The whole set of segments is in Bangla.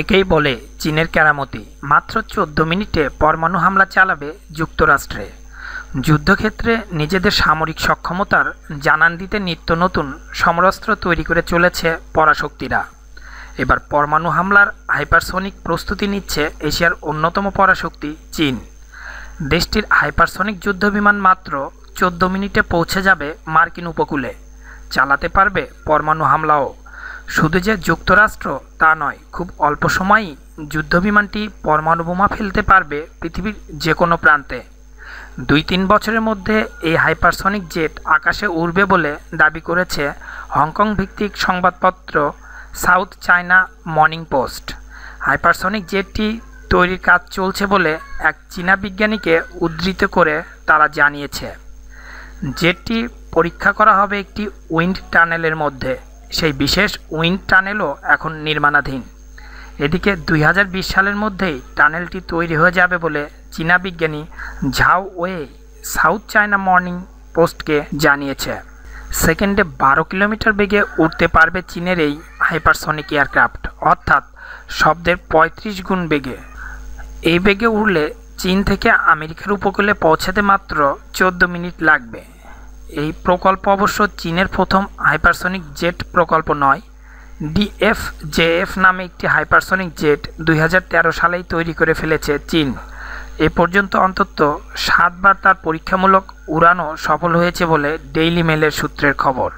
একেই বলে চীনের কেরামতি মাত্র চোদ্দ মিনিটে পরমাণু হামলা চালাবে যুক্তরাষ্ট্রে যুদ্ধক্ষেত্রে নিজেদের সামরিক সক্ষমতার জানান দিতে নিত্য নতুন সমরাস্ত্র তৈরি করে চলেছে পরাশক্তিরা এবার পরমাণু হামলার হাইপারসনিক প্রস্তুতি নিচ্ছে এশিয়ার অন্যতম পরাশক্তি চীন দেশটির হাইপারসনিক যুদ্ধবিমান মাত্র চোদ্দ মিনিটে পৌঁছে যাবে মার্কিন উপকূলে চালাতে পারবে পরমাণু হামলাও শুধু যে যুক্তরাষ্ট্র তা নয় খুব অল্প সময়েই যুদ্ধবিমানটি পরমাণু বোমা ফেলতে পারবে পৃথিবীর যে কোনো প্রান্তে দুই তিন বছরের মধ্যে এই হাইপারসনিক জেট আকাশে উড়বে বলে দাবি করেছে হংকং ভিত্তিক সংবাদপত্র South China Morning Post hypersonic জেটটি তৈরির কাজ চলছে বলে এক চীনা বিজ্ঞানীকে উদ্ধৃত করে তারা জানিয়েছে জেটটি পরীক্ষা করা হবে একটি উইন্ড টানেলের মধ্যে সেই বিশেষ উইং টানেলও এখন নির্মাণাধীন এদিকে দুই সালের মধ্যেই টানেলটি তৈরি হয়ে যাবে বলে চীনা বিজ্ঞানী Zhao Wei South China Morning পোস্টকে জানিয়েছে সেকেন্ডে বারো কিলোমিটার বেগে উঠতে পারবে চীনের এই হাইপারসনিক এয়ারক্রাফট অর্থাৎ শব্দের ৩৫ গুণ বেগে এই বেগে উড়লে চীন থেকে আমেরিকার উপকূলে পৌঁছাতে মাত্র চোদ্দ মিনিট লাগবে এই প্রকল্প অবশ্য চীনের প্রথম হাইপারসনিক জেট প্রকল্প নয় জেএফ নামে একটি হাইপারসনিক জেট দুই সালেই তৈরি করে ফেলেছে চীন এ পর্যন্ত অন্তত সাতবার তার পরীক্ষামূলক উড়ানো সফল হয়েছে বলে ডেইলি মেলের সূত্রের খবর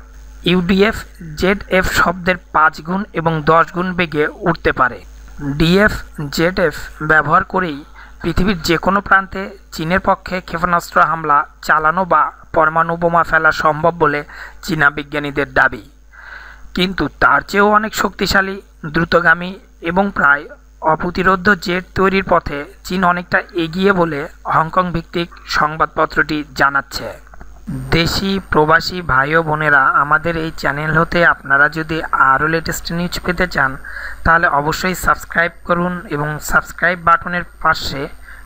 ইউডিএফ জেড এফ শব্দের পাঁচ গুণ এবং দশ গুণ বেগে উঠতে পারে ডিএফ জেড এফ ব্যবহার করেই পৃথিবীর যে কোনো প্রান্তে চীনের পক্ষে ক্ষেপণাস্ত্র হামলা চালানো বা পরমাণু বোমা ফেলা সম্ভব বলে চীনা বিজ্ঞানীদের দাবি কিন্তু তার চেয়েও অনেক শক্তিশালী দ্রুতগামী এবং প্রায় অপ্রতিরোধ জেট তৈরির পথে চীন অনেকটা এগিয়ে বলে হংকং ভিত্তিক সংবাদপত্রটি জানাচ্ছে দেশি প্রবাসী ভাই ও বোনেরা আমাদের এই চ্যানেল হতে আপনারা যদি আরও লেটেস্ট নিউজ পেতে চান তাহলে অবশ্যই সাবস্ক্রাইব করুন এবং সাবস্ক্রাইব বাটনের পাশে